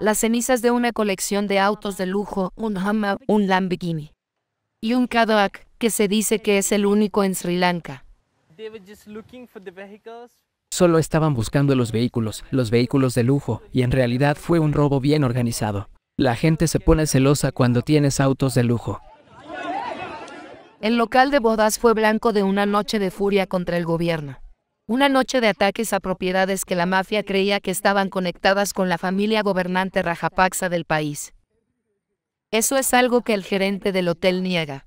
Las cenizas de una colección de autos de lujo, un Hummer, un Lamborghini y un Cadillac que se dice que es el único en Sri Lanka. Solo estaban buscando los vehículos, los vehículos de lujo, y en realidad fue un robo bien organizado. La gente se pone celosa cuando tienes autos de lujo. El local de bodas fue blanco de una noche de furia contra el gobierno. Una noche de ataques a propiedades que la mafia creía que estaban conectadas con la familia gobernante rajapaksa del país. Eso es algo que el gerente del hotel niega.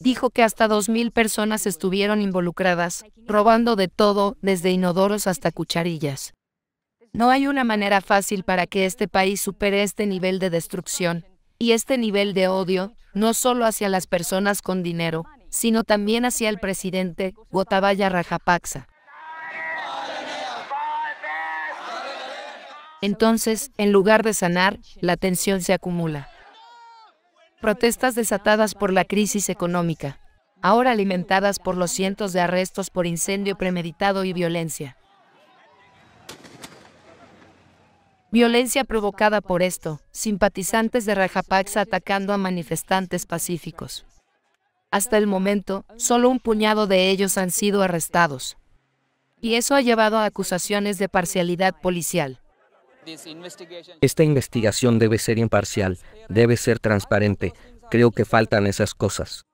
Dijo que hasta 2.000 personas estuvieron involucradas, robando de todo, desde inodoros hasta cucharillas. No hay una manera fácil para que este país supere este nivel de destrucción, y este nivel de odio, no solo hacia las personas con dinero, sino también hacia el presidente, Gotabaya Rajapaksa. Entonces, en lugar de sanar, la tensión se acumula. Protestas desatadas por la crisis económica, ahora alimentadas por los cientos de arrestos por incendio premeditado y violencia. Violencia provocada por esto, simpatizantes de Rajapaksa atacando a manifestantes pacíficos. Hasta el momento, solo un puñado de ellos han sido arrestados. Y eso ha llevado a acusaciones de parcialidad policial. Esta investigación debe ser imparcial, debe ser transparente. Creo que faltan esas cosas.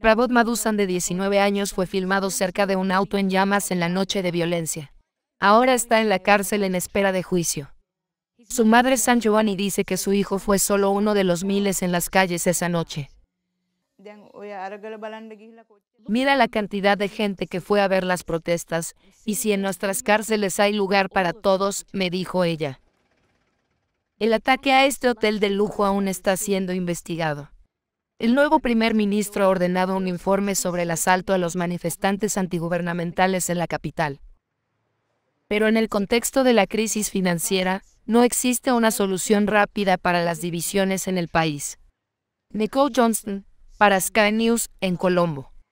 Rabot Madusan, de 19 años, fue filmado cerca de un auto en llamas en la noche de violencia. Ahora está en la cárcel en espera de juicio. Su madre San Giovanni dice que su hijo fue solo uno de los miles en las calles esa noche. Mira la cantidad de gente que fue a ver las protestas y si en nuestras cárceles hay lugar para todos, me dijo ella. El ataque a este hotel de lujo aún está siendo investigado. El nuevo primer ministro ha ordenado un informe sobre el asalto a los manifestantes antigubernamentales en la capital. Pero en el contexto de la crisis financiera, no existe una solución rápida para las divisiones en el país. Nicole Johnston, para Sky News en Colombo.